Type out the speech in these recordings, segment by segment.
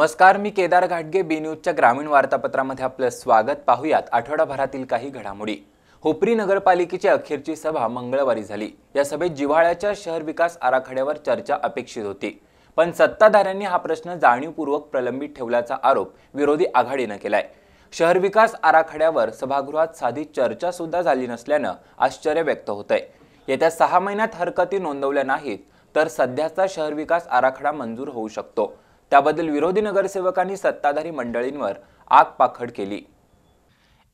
नमस्कार मी केदार घाटगे बी न्यूजच्या ग्रामीण वार्तापत्रामध्ये आपलं स्वागत पाहूयात आठवडाभरातील काही घडामोडी होपरी नगरपालिकेची अखेरची सभा मंगळवारी झाली या सभेत जिव्हाळ्याच्या शहर विकास आराखड्यावर चर्चा अपेक्षित होती पण सत्ताधाऱ्यांनी हा प्रश्न जाणीवपूर्वक प्रलंबित ठेवल्याचा आरोप विरोधी आघाडीनं केलाय शहर विकास आराखड्यावर सभागृहात साधी चर्चा सुद्धा झाली नसल्यानं आश्चर्य व्यक्त होत आहे येत्या सहा महिन्यात हरकती नोंदवल्या नाहीत तर सध्याचा शहर विकास आराखडा मंजूर होऊ शकतो त्याबद्दल विरोधी नगरसेवकांनी सत्ताधारी मंडळींवर आगपाखड केली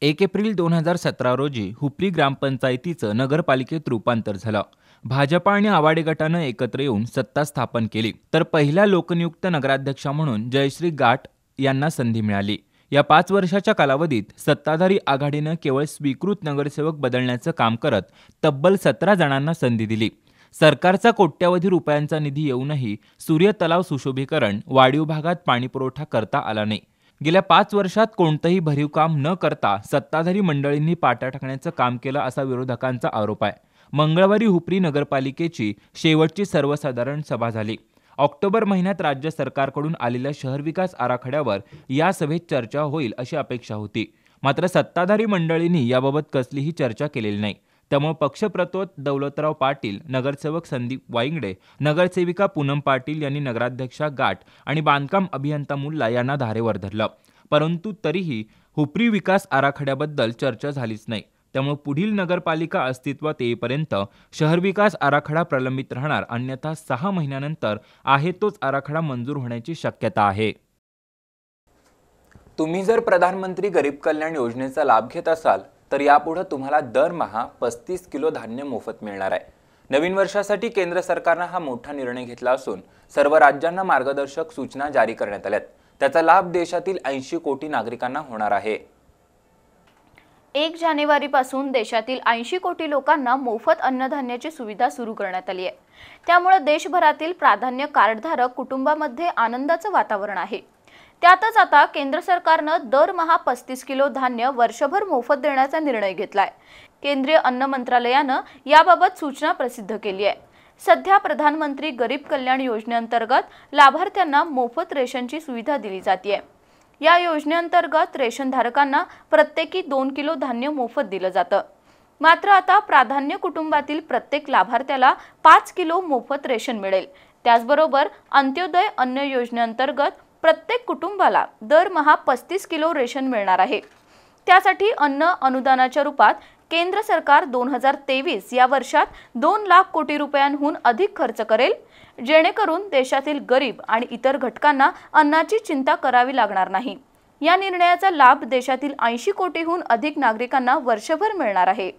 एक एप्रिल दोन हजार सतरा रोजी हुपरी ग्रामपंचायतीचं नगरपालिकेत रूपांतर झालं भाजपा आणि आवाडे गटानं एकत्र येऊन सत्ता स्थापन केली तर पहिल्या लोकनियुक्त नगराध्यक्षा म्हणून जयश्री गाठ यांना संधी मिळाली या पाच वर्षाच्या कालावधीत सत्ताधारी आघाडीनं केवळ स्वीकृत नगरसेवक बदलण्याचं काम करत तब्बल सतरा जणांना संधी दिली सरकारचा कोट्यवधी रुपयांचा निधी येऊनही सूर्य तलाव सुशोभीकरण वाढीव भागात पाणीपुरवठा करता आला नाही गेल्या पाच वर्षात कोणतंही भरीव काम न करता सत्ताधारी मंडळींनी पाटा टाकण्याचं काम केलं असा विरोधकांचा आरोप आहे मंगळवारी हुपरी नगरपालिकेची शेवटची सर्वसाधारण सभा झाली ऑक्टोबर महिन्यात राज्य सरकारकडून आलेल्या शहर विकास आराखड्यावर या सभेत चर्चा होईल अशी अपेक्षा होती मात्र सत्ताधारी मंडळींनी याबाबत कसलीही चर्चा केलेली नाही त्यामुळे पक्षप्रतोत दौलतराव पाटील नगरसेवक संदीप वाईंगडे नगरसेविका पूनम पाटील यांनी नगराध्यक्षा गाठ आणि बांधकाम अभियंता मुल्ला यांना धारेवर धरलं परंतु तरीही हुपरी विकास आराखड्याबद्दल चर्चा झालीच नाही त्यामुळे पुढील नगरपालिका अस्तित्वात येईपर्यंत शहर विकास आराखडा प्रलंबित राहणार अन्यथा सहा महिन्यानंतर आहे तोच आराखडा मंजूर होण्याची शक्यता आहे तुम्ही जर प्रधानमंत्री गरीब कल्याण योजनेचा लाभ घेत असाल तर यापुढं तुम्हाला दरमहा पस्तीस किलो धान्य मोफत मिळणार आहे नवीन वर्षासाठी केंद्र सरकारनं हा मोठा निर्णय घेतला असून सर्व राज्यांना मार्गदर्शक सूचना जारी करण्यात आल्यात त्याचा लाभ देशातील ऐंशी कोटी नागरिकांना होणार आहे एक जानेवारीपासून देशातील ऐंशी कोटी लोकांना मोफत अन्नधान्याची सुविधा सुरू करण्यात आली आहे त्यामुळे देशभरातील प्राधान्य कार्डधारक कुटुंबामध्ये आनंदाचं वातावरण आहे त्यातच आता केंद्र सरकारनं दरमहा पस्तीस किलो धान्य वर्षभर मोफत देण्याचा निर्णय घेतलाय केंद्रीय अन्न मंत्रालयानं याबाबत सूचना प्रसिद्ध केली आहे सध्या प्रधानमंत्री गरीब कल्याण योजनेअंतर्गत लाभार्थ्यांना मोफत रेशनची सुविधा दिली जाते या योजनेअंतर्गत रेशनधारकांना प्रत्येकी दोन किलो धान्य मोफत दिलं जातं मात्र आता प्राधान्य कुटुंबातील प्रत्येक लाभार्थ्याला पाच किलो मोफत रेशन मिळेल त्याचबरोबर अंत्योदय अन्न योजनेअंतर्गत प्रत्येक कुटुंबाला दरमहा पस्तीस किलो रेशन मिळणार आहे त्यासाठी अन्न अनुदानाच्या रूपात केंद्र सरकार दोन हजार तेवीस या वर्षात दोन लाख कोटी रुपयांहून अधिक खर्च करेल जेणेकरून देशातील गरीब आणि इतर घटकांना अन्नाची चिंता करावी लागणार नाही या निर्णयाचा लाभ देशातील ऐंशी कोटीहून अधिक नागरिकांना वर्षभर मिळणार आहे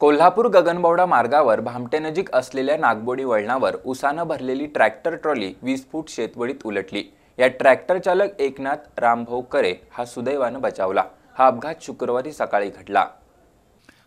कोल्हापूर गगनबावडा मार्गावर भामटेनजीक असलेल्या नागबोडी वळणावर उसानं भरलेली ट्रॅक्टर ट्रॉली वीस फूट शेतवडीत उलटली या ट्रॅक्टर चालक एकनाथ रामभाऊ करे हा सुदैवानं बचावला हा अपघात शुक्रवारी सकाळी घडला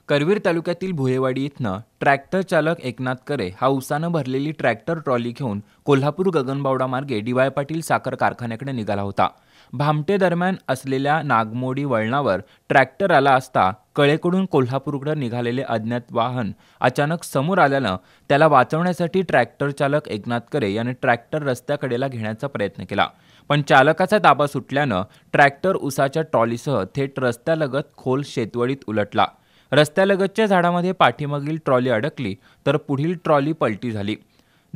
करवीर तालुक्यातील भुयेवाडी इथनं ट्रॅक्टर चालक एकनाथ करे हा उसानं भरलेली ट्रॅक्टर ट्रॉली घेऊन कोल्हापूर गगनबावडा मार्गे डीवाय पाटील साखर कारखान्याकडे निघाला होता भामटेदरम्यान असलेल्या नागमोडी वळणावर ट्रॅक्टर आला असता कळेकडून कोल्हापूरकडे निघालेले अज्ञात वाहन अचानक समोर आल्यानं त्याला वाचवण्यासाठी ट्रॅक्टर चालक एकनाथ करे याने ट्रॅक्टर रस्त्याकडेला घेण्याचा प्रयत्न केला पण चालकाचा ताबा सुटल्यानं ट्रॅक्टर उसाच्या ट्रॉलीसह थेट रस्त्यालगत खोल शेतवडीत उलटला रस्त्यालगतच्या झाडामध्ये पाठीमागील ट्रॉली अडकली तर पुढील ट्रॉली पलटी झाली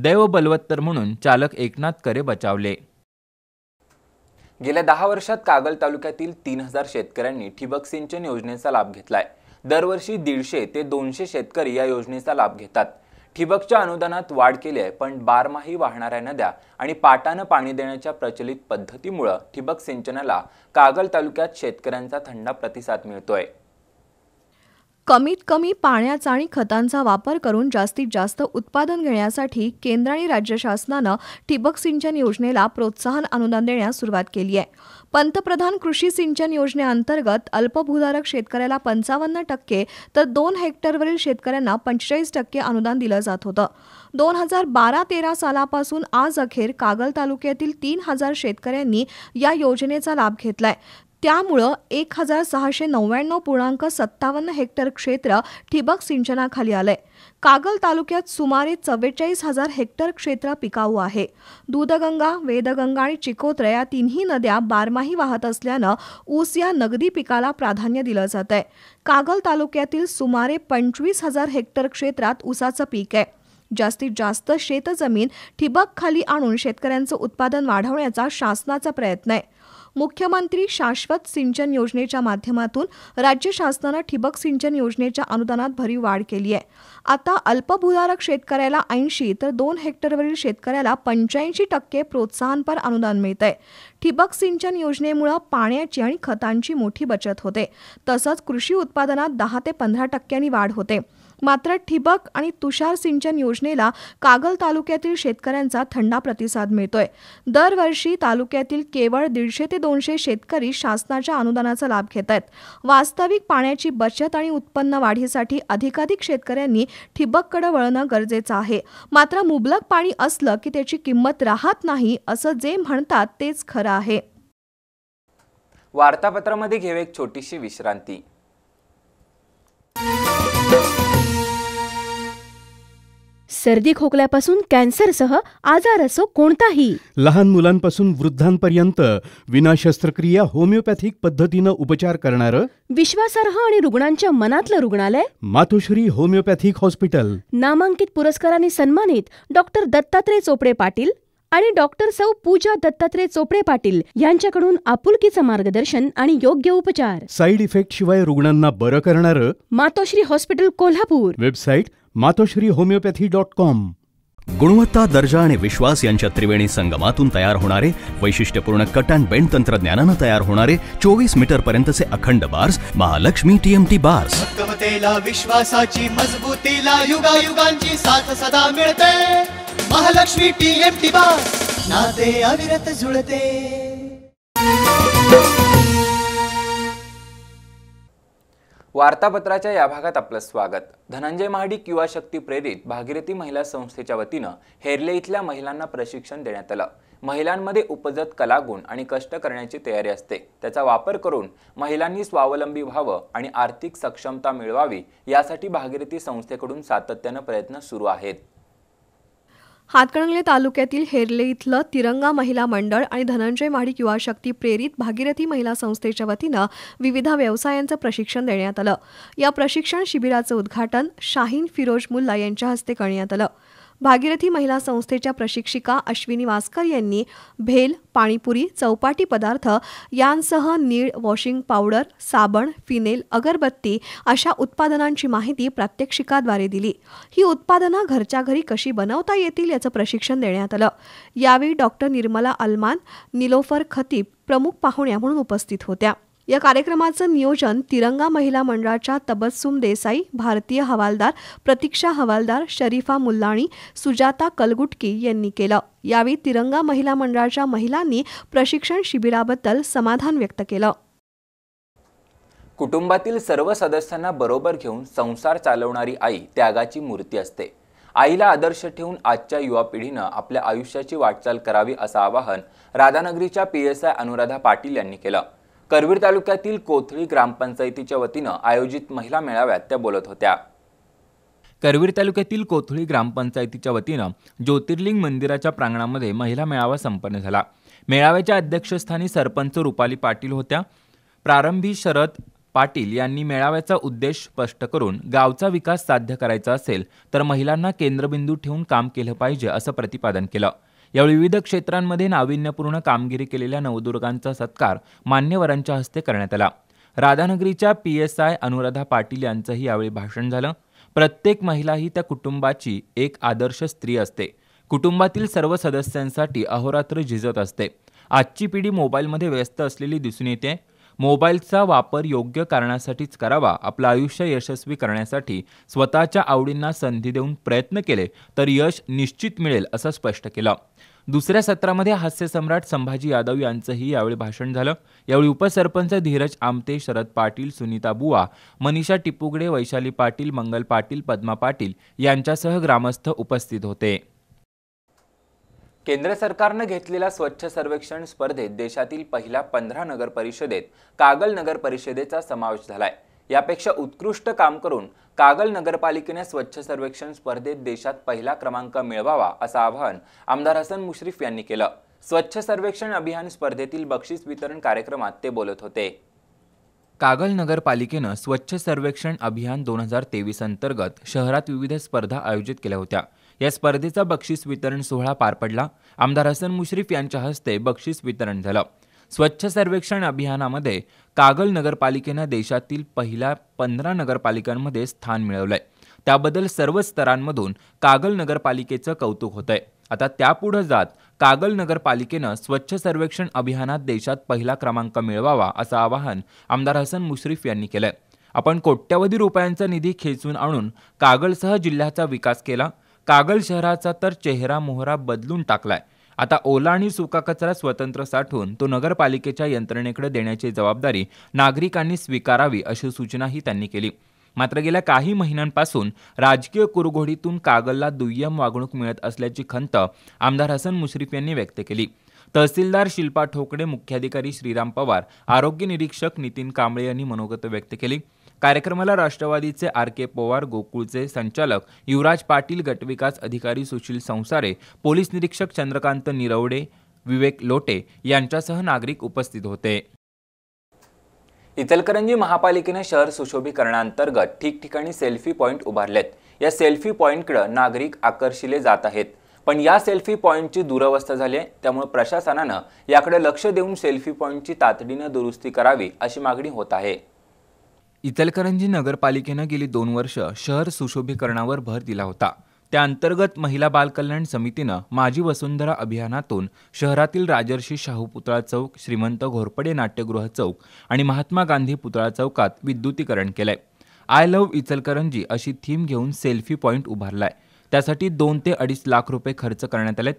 दैव बलवत्तर म्हणून चालक एकनाथ करे बचावले गेल्या दहा वर्षात कागल तालुक्यातील तीन हजार शेतकऱ्यांनी ठिबक सिंचन योजनेचा लाभ घेतलाय दरवर्षी दीडशे ते दोनशे शेतकरी या योजनेचा लाभ घेतात ठिबकच्या अनुदानात वाढ केली आहे पण बारमाही वाहणाऱ्या नद्या आणि पाटानं पाणी देण्याच्या प्रचलित पद्धतीमुळं ठिबक सिंचनाला कागल तालुक्यात शेतकऱ्यांचा थंडा प्रतिसाद मिळतोय कमीत कमी पाण्याचा आणि खतांचा वापर करून जास्तीत जास्त उत्पादन घेण्यासाठी केंद्र आणि राज्य शासनानं ठिबक सिंचन योजनेला प्रोत्साहन अनुदान देण्यास सुरुवात केली आहे पंतप्रधान कृषी सिंचन योजनेअंतर्गत अल्पभूधारक शेतकऱ्याला पंचावन्न टक्के तर दोन हेक्टरवरील शेतकऱ्यांना पंचेचाळीस टक्के अनुदान दिलं जात होतं दोन हजार बारा तेरा सालापासून आज अखेर कागल तालुक्यातील तीन हजार शेतकऱ्यांनी या योजनेचा लाभ घेतलाय त्यामुळं एक हजार सहाशे नव्याण्णव पूर्णांक सत्तावन्न हेक्टर क्षेत्र ठिबक सिंचनाखाली आलंय कागल तालुक्यात सुमारे चव्वेचाळीस हजार हेक्टर क्षेत्र पिकाऊ आहे दूधगंगा वेदगंगा आणि चिकोत्र या तिन्ही नद्या बारमाही वाहत असल्यानं ऊस या नगदी पिकाला प्राधान्य दिलं जात आहे कागल तालुक्यातील सुमारे पंचवीस हजार हेक्टर क्षेत्रात ऊसाचं पीक आहे जास्तीत जास्त शेतजमीन ठिबक खाली आणून शेतकऱ्यांचं उत्पादन वाढवण्याचा शासनाचा प्रयत्न आहे मुख्यमंत्री शाश्वत सिंचन योजनेच्या माध्यमातून राज्य शासनानं ठिबक सिंचन योजनेच्या अनुदानात भरीव वाढ केली आहे आता अल्पभूधारक शेतकऱ्याला ऐंशी तर दोन हेक्टरवरील शेतकऱ्याला पंच्याऐंशी टक्के प्रोत्साहनपर अनुदान मिळत आहे ठिबक सिंचन योजनेमुळे पाण्याची आणि खतांची मोठी बचत होते तसंच कृषी उत्पादनात दहा ते पंधरा टक्क्यांनी वाढ होते मात्र ठिबक आणि तुषार सिंचन योजनेला कागल तालुक्यातील शेतकऱ्यांचा थंडा प्रतिसाद मिळतोय दरवर्षी तालुक्यातील केवळ दीडशे ते दोनशे शेतकरी शासनाच्या अनुदानाचा लाभ घेत आहेत वास्तविक पाण्याची बचत आणि उत्पन्न वाढीसाठी अधिकाधिक शेतकऱ्यांनी कडे वळणं गरजेचं आहे मात्र मुबलक पाणी असलं की त्याची किंमत राहत नाही असं जे म्हणतात तेच खरं आहे वार्तापत्रामध्ये घेऊ एक छोटीशी विश्रांती सर्दी खोकल्यापासून कॅन्सरसह आजार असो कोणताही लहान मुलांपासून वृद्धांपर्यंत विना शस्त्रक्रिया होमिओपॅथिक पद्धतीनं उपचार करणार विश्वासार्ह आणि रुग्णांच्या मनातलं रुग्णालय मातोश्री होमिओपॅथिक हॉस्पिटल नामांकित पुरस्काराने सन्मानित डॉक्टर दत्तात्रय चोपडे पाटील आणि डॉक्टर सौ पूजा दत्तात्रय चोपडे पाटील यांच्याकडून आपुलकीचं मार्गदर्शन आणि योग्य उपचार साइड इफेक्ट शिवाय रुग्णांना बरं करणार Matoshri hospital Kolhapur website Matoshri homeopathy dot com गुणवत्ता दर्जा आणि विश्वास यांच्या त्रिवेणी संगमातून तयार होणारे वैशिष्ट्यपूर्ण कट अँड बेंड तंत्रज्ञानानं तयार होणारे चोवीस मीटर पर्यंतचे अखंड बार्स महालक्ष्मी टीएमटी बार्स विश्वासाची मजबूतीला युगायुगांची साथ सदा मिळते महालक्ष्मी टीएमटी नाते अविरत जुळते वार्तापत्राच्या या भागात आपलं स्वागत धनंजय महाडिक युवा शक्ती प्रेरित भागीरथी महिला संस्थेच्या वतीनं हेरले इथल्या महिलांना प्रशिक्षण देण्यात आलं महिलांमध्ये उपजत कलागुण आणि कष्ट करण्याची तयारी असते त्याचा वापर करून महिलांनी स्वावलंबी व्हावं आणि आर्थिक सक्षमता मिळवावी यासाठी भागीरथी संस्थेकडून सातत्यानं प्रयत्न सुरू आहेत हातकणंगले तालुक्यातील हेरले इथलं तिरंगा महिला मंडळ आणि धनंजय माडी युवा शक्ती प्रेरित भागीरथी महिला संस्थेच्या वतीनं विविध व्यवसायांचं प्रशिक्षण देण्यात आलं या प्रशिक्षण शिबिराचं उद्घाटन शाहीन फिरोज मुल्ला यांच्या हस्ते करण्यात आलं भागीरथी महिला संस्थेच्या प्रशिक्षिका अश्विनी वासकर यांनी भेल पाणीपुरी चौपाटी पदार्थ यांसह नीळ वॉशिंग पावडर साबण फिनेल अगरबत्ती अशा उत्पादनांची माहिती प्रात्यक्षिकाद्वारे दिली ही उत्पादनं घरच्या घरी कशी बनवता येतील याचं प्रशिक्षण देण्यात आलं यावेळी डॉक्टर निर्मला अलमान निलोफर खतीब प्रमुख पाहुण्या म्हणून उपस्थित होत्या या कार्यक्रमाचं नियोजन तिरंगा महिला मंडळाच्या तबस्सुम देसाई भारतीय हवालदार प्रतीक्षा हवालदार शरीफा मुल्लाणी सुजाता कलगुटकी यांनी केलं यावेळी तिरंगा महिला मंडळाच्या महिलांनी प्रशिक्षण शिबिराबद्दल समाधान व्यक्त केलं कुटुंबातील सर्व सदस्यांना बरोबर घेऊन संसार चालवणारी आई त्यागाची मूर्ती असते आईला आदर्श ठेवून आजच्या युवा पिढीनं आपल्या आयुष्याची वाटचाल करावी असं आवाहन राधानगरीच्या P S I Anuradha Patil यांनी केलं करवीर तालुक्यातील कोथळी ग्रामपंचायतीच्या वतीनं आयोजित महिला मेळाव्यात त्या बोलत होत्या करवीर तालुक्यातील कोथळी ग्रामपंचायतीच्या वतीनं ज्योतिर्लिंग मंदिराच्या प्रांगणामध्ये महिला मेळावा संपन्न झाला मेळाव्याच्या अध्यक्षस्थानी सरपंच रुपाली पाटील होत्या प्रारंभी शरद पाटील यांनी मेळाव्याचा उद्देश स्पष्ट करून गावचा विकास साध्य करायचा असेल तर महिलांना केंद्रबिंदू ठेवून काम केलं पाहिजे असं प्रतिपादन केलं यावेळी विविध क्षेत्रांमध्ये नाविन्यपूर्ण कामगिरी केलेल्या नवदुर्गांचा सत्कार मान्यवरांच्या हस्ते करण्यात आला राधानगरीच्या पी एस आय अनुराधा पाटील यांचंही यावेळी भाषण झालं प्रत्येक महिला ही त्या कुटुंबाची एक आदर्श स्त्री असते कुटुंबातील सर्व सदस्यांसाठी अहोरात्र झिजत असते आजची पिढी मोबाईलमध्ये व्यस्त असलेली दिसून येते मोबाईलचा वापर योग्य कारणासाठीच करावा आपलं आयुष्य यशस्वी करण्यासाठी स्वतःच्या आवडींना संधी देऊन प्रयत्न केले तर यश निश्चित मिळेल असं स्पष्ट केलं दुसऱ्या सत्रामध्ये हास्यसम्राट संभाजी यादव यांचंही यावेळी भाषण झालं यावेळी उपसरपंच धीरज आमते शरद पाटील सुनीता बुवा मनीषा टिपुगडे वैशाली पाटील मंगल पाटील पद्मा पाटील यांच्यासह ग्रामस्थ उपस्थित होते केंद्र सरकारनं घेतलेल्या स्वच्छ सर्वेक्षण स्पर्धेत देशातील पहिल्या पंधरा नगर परिषदेत कागल नगर परिषदेचा समावेश झालाय यापेक्षा उत्कृष्ट काम करून कागल नगरपालिकेने स्वच्छ सर्वेक्षण स्पर्धेत देशात पहिला क्रमांक मिळवावा असं आवाहन आमदार हसन मुश्रीफ यांनी केलं स्वच्छ सर्वेक्षण अभियान स्पर्धेतील बक्षीस वितरण कार्यक्रमात ते बोलत होते कागल नगरपालिकेनं स्वच्छ सर्वेक्षण अभियान दोन हजार तेवीस अंतर्गत शहरात विविध स्पर्धा आयोजित केल्या होत्या या स्पर्धेचा बक्षीस वितरण सोहळा पार पडला आमदार हसन मुश्रीफ यांच्या हस्ते बक्षीस वितरण झालं स्वच्छ सर्वेक्षण अभियानामध्ये कागल नगरपालिकेनं देशातील पहिल्या पंधरा नगरपालिकांमध्ये स्थान मिळवलंय त्याबद्दल सर्व स्तरांमधून कागल नगरपालिकेचं कौतुक होतंय आता त्यापुढं जात कागल नगरपालिकेनं स्वच्छ सर्वेक्षण अभियानात देशात पहिला क्रमांक मिळवावा असं आवाहन आमदार हसन मुश्रीफ यांनी केलंय आपण कोट्यवधी रुपयांचा निधी खेचून आणून कागलसह जिल्ह्याचा विकास केला कागल शहराचा तर चेहरा मोहरा बदलून टाकलाय आता ओला आणि सुका कचरा स्वतंत्र साठवून तो नगरपालिकेच्या यंत्रणेकडे देण्याची जबाबदारी नागरिकांनी स्वीकारावी अशी सूचनाही त्यांनी केली मात्र गेल्या काही महिन्यांपासून राजकीय कुरघोडीतून कागलला दुय्यम वागणूक मिळत असल्याची खंत आमदार हसन मुश्रीफ यांनी व्यक्त केली तहसीलदार शिल्पा ठोकडे मुख्याधिकारी श्रीराम पवार आरोग्य निरीक्षक नितीन कांबळे यांनी मनोगत व्यक्त केली कार्यक्रमाला राष्ट्रवादीचे आर के पवार गोकुळचे संचालक युवराज पाटील गटविकास अधिकारी सुशील संसारे पोलीस निरीक्षक चंद्रकांत निरवडे विवेक लोटे यांच्यासह नागरिक उपस्थित होते इतलकरंजी महापालिकेने शहर सुशोभीकरणांतर्गत ठिकठिकाणी सेल्फी पॉईंट उभारलेत या सेल्फी पॉईंटकडे नागरिक आकर्षिले जात आहेत पण या सेल्फी पॉईंटची दुरवस्था झाली आहे त्यामुळे प्रशासनानं याकडे लक्ष देऊन सेल्फी पॉईंटची तातडीनं दुरुस्ती करावी अशी मागणी होत आहे इचलकरंजी नगरपालिकेनं गेली दोन वर्ष शहर सुशोभीकरणावर भर दिला होता त्या अंतर्गत महिला बालकल्याण समितीनं माजी वसुंधरा अभियानातून शहरातील राजर्षी शाहू पुतळा चौक श्रीमंत घोरपडे नाट्यगृह चौक आणि महात्मा गांधी पुतळा चौकात विद्युतीकरण केलंय आय लव्ह इचलकरंजी अशी थीम घेऊन सेल्फी पॉईंट उभारलाय त्यासाठी दोन ते अडीच लाख रुपये खर्च करण्यात आलेत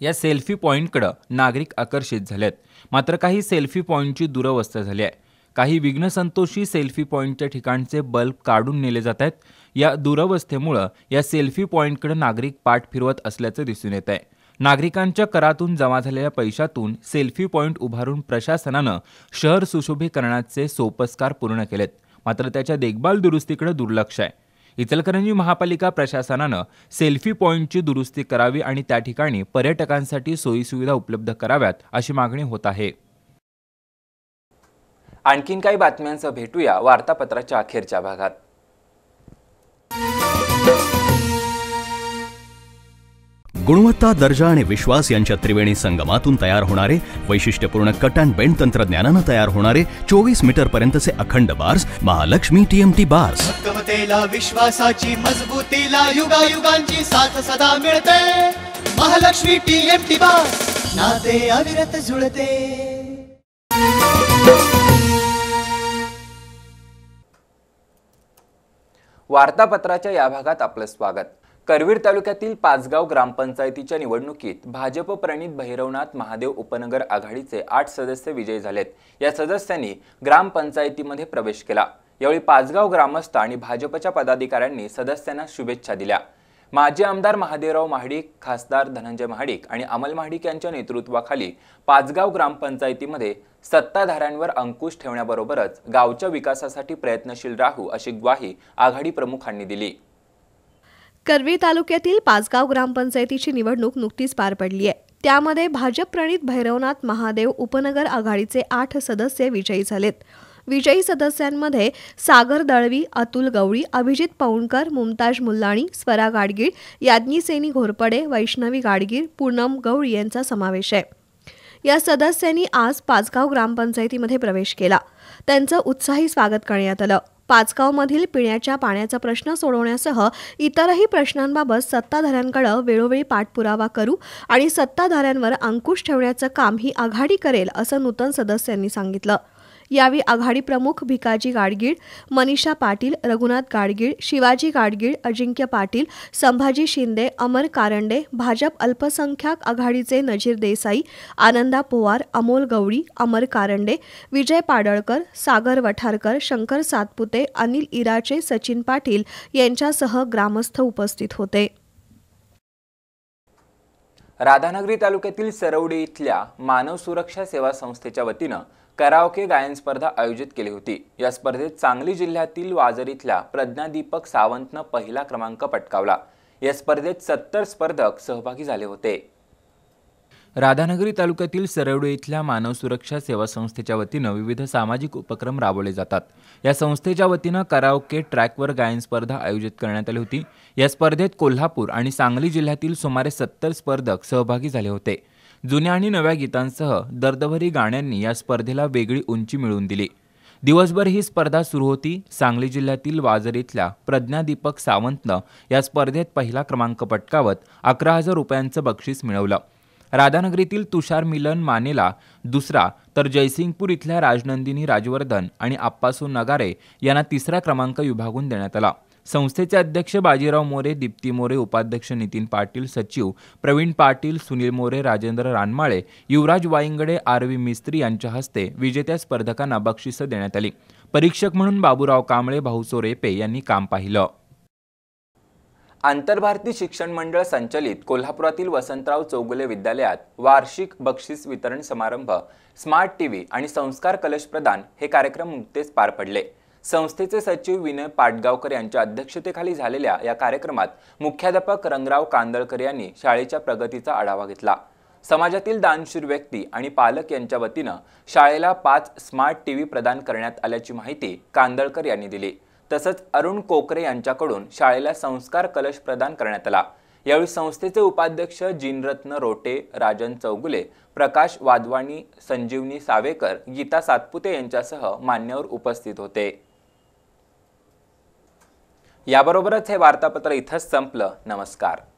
या सेल्फी पॉईंटकडं नागरिक आकर्षित झालेत मात्र काही सेल्फी पॉईंटची दुरवस्था झाली आहे काही विघ्नसंतोषी सेल्फी पॉईंटच्या ठिकाणचे बल्ब काढून नेले जात आहेत या दुरवस्थेमुळं या सेल्फी पॉईंटकडे नागरिक पाठ फिरवत असल्याचं दिसून येत आहे नागरिकांच्या करातून जमा झालेल्या पैशातून सेल्फी पॉईंट उभारून प्रशासनानं शहर सुशोभीकरणाचे सोपस्कार पूर्ण केलेत मात्र त्याच्या देखभाल दुरुस्तीकडे दुर्लक्ष आहे इचलकरंजी महापालिका प्रशासनानं सेल्फी पॉईंटची दुरुस्ती करावी आणि त्या ठिकाणी पर्यटकांसाठी सोयीसुविधा उपलब्ध कराव्यात अशी मागणी होत आहे आणखीन काही बातम्यांसह भेटूया वार्तापत्राच्या अखेरच्या भागात गुणवत्ता दर्जा आणि विश्वास यांच्या त्रिवेणी संगमातून तयार होणारे वैशिष्ट्यपूर्ण कट अँड बेंड तंत्रज्ञानानं तयार होणारे चोवीस मीटर पर्यंतचे अखंड बार्स महालक्ष्मी टीएमटी बार्स विश्वासाची मजबूतीला युगायुगांची साथ सदा मिळते महालक्ष्मी टीएमटी बार्स नाते अविरत जुळते वार्तापत्राच्या या भागात आपलं स्वागत करवीर तालुक्यातील पाचगाव ग्रामपंचायतीच्या निवडणुकीत भाजप प्रणित भैरवनाथ महादेव उपनगर आघाडीचे आठ सदस्य विजयी झालेत या सदस्यांनी ग्रामपंचायतीमध्ये प्रवेश केला यावेळी पाचगाव ग्रामस्थ आणि भाजपच्या पदाधिकाऱ्यांनी सदस्यांना शुभेच्छा दिल्या माजी आमदार महादेवराव महाडिक खासदार धनंजय महाडिक आणि अमल महाडिक यांच्या नेतृत्वाखाली पाचगाव ग्रामपंचायतीमध्ये सत्ताधाऱ्यांवर अंकुश ठेवण्याबरोबरच गावच्या विकासासाठी प्रयत्नशील राहू अशी ग्वाही आघाडी प्रमुखांनी दिली करवी तालुक्यातील पाचगाव ग्रामपंचायतीची निवडणूक नुकतीच पार पडली आहे त्यामध्ये भाजप प्रणित भैरवनाथ महादेव उपनगर आघाडीचे आठ सदस्य विजयी झालेत विजयी सदस्यांमध्ये सागर दळवी अतुल गवळी अभिजित पौंडकर मुमताज मुल्लाणी स्वरा गाडगीळ याज्ञीसेनी घोरपडे वैष्णवी गाडगीळ पूनम गवळी यांचा समावेश आहे या सदस्यांनी आज पाचगाव ग्रामपंचायतीमध्ये प्रवेश केला त्यांचं उत्साही स्वागत करण्यात आलं पाचगावमधील पिण्याच्या पाण्याचा प्रश्न सोडवण्यासह इतरही प्रश्नांबाबत सत्ताधाऱ्यांकडे वेळोवेळी पाठपुरावा करू आणि सत्ताधाऱ्यांवर अंकुश ठेवण्याचं काम ही आघाडी करेल असं नूतन सदस्यांनी सांगितलं यावेळी आघाडी प्रमुख भिकाजी गाडगीळ मनीषा पाटील रघुनाथ गाडगीळ शिवाजी गाडगीळ अजिंक्य पाटील संभाजी शिंदे अमर कारंडे भाजप अल्पसंख्याक आघाडीचे नजीर देसाई आनंदा पोवार अमोल गवळी अमर कारंडे विजय पाडळकर सागर वठारकर शंकर सातपुते अनिल इराचे सचिन पाटील यांच्यासह ग्रामस्थ उपस्थित होते राधानगरी तालुक्यातील सरवडी इथल्या मानव सुरक्षा सेवा संस्थेच्या वतीनं कराओके गायन स्पर्धा आयोजित केली होती या स्पर्धेत सांगली जिल्ह्यातील वाजरीतल्या प्रज्ञादीपक प्रज्ञादीपक सावंतनं पहिला क्रमांक पटकावला या स्पर्धेत सत्तर स्पर्धक सहभागी झाले होते राधानगरी तालुक्यातील सरवडे इथल्या मानव सुरक्षा सेवा संस्थेच्या वतीनं विविध सामाजिक उपक्रम राबवले जातात या संस्थेच्या वतीनं कराओके ट्रॅकवर गायन स्पर्धा आयोजित करण्यात आली होती या स्पर्धेत कोल्हापूर आणि सांगली जिल्ह्यातील सुमारे सत्तर स्पर्धक सहभागी झाले होते जुन्या आणि नव्या गीतांसह दर्दभरी गाण्यांनी या स्पर्धेला वेगळी उंची मिळवून दिली दिवसभर ही स्पर्धा सुरू होती सांगली जिल्ह्यातील वाजर इथल्या प्रज्ञादीपक सावंतनं या स्पर्धेत पहिला क्रमांक पटकावत अकरा हजार रुपयांचं बक्षीस मिळवलं राधानगरीतील तुषार मिलन मानेला दुसरा तर जयसिंगपूर इथल्या राजनंदिनी राजवर्धन आणि आप्पासू नगारे यांना तिसरा क्रमांक विभागून देण्यात आला संस्थेचे अध्यक्ष बाजीराव मोरे दीप्ती मोरे उपाध्यक्ष नितीन पाटील सचिव प्रवीण पाटील सुनील मोरे राजेंद्र रानमाळे युवराज वाईंगडे आर व्ही मिस्त्री यांच्या हस्ते विजेत्या स्पर्धकांना बक्षिसं देण्यात आली परीक्षक म्हणून बाबूराव कांबळे भाऊसो रेपे यांनी काम पाहिलं आंतरभारतीय शिक्षण मंडळ संचलित कोल्हापुरातील वसंतराव चौगुले विद्यालयात वार्षिक बक्षीस वितरण समारंभ स्मार्ट टीव्ही आणि संस्कार कलश प्रदान हे कार्यक्रम नुकतेच पार पडले संस्थेचे सचिव विनय पाटगावकर यांच्या अध्यक्षतेखाली झालेल्या या कार्यक्रमात मुख्याध्यापक रंगराव कांदळकर यांनी शाळेच्या प्रगतीचा आढावा घेतला समाजातील दानशूर व्यक्ती आणि पालक यांच्या वतीनं शाळेला पाच स्मार्ट टी व्ही प्रदान करण्यात आल्याची माहिती कांदळकर यांनी दिली तसंच अरुण कोकरे यांच्याकडून शाळेला संस्कार कलश प्रदान करण्यात आला यावेळी संस्थेचे उपाध्यक्ष जिनरत्न रोटे राजन चौगुले प्रकाश वाधवाणी संजीवनी सावेकर गीता सातपुते यांच्यासह मान्यवर उपस्थित होते याबरोबरच हे वार्तापत्र इथंच संपलं नमस्कार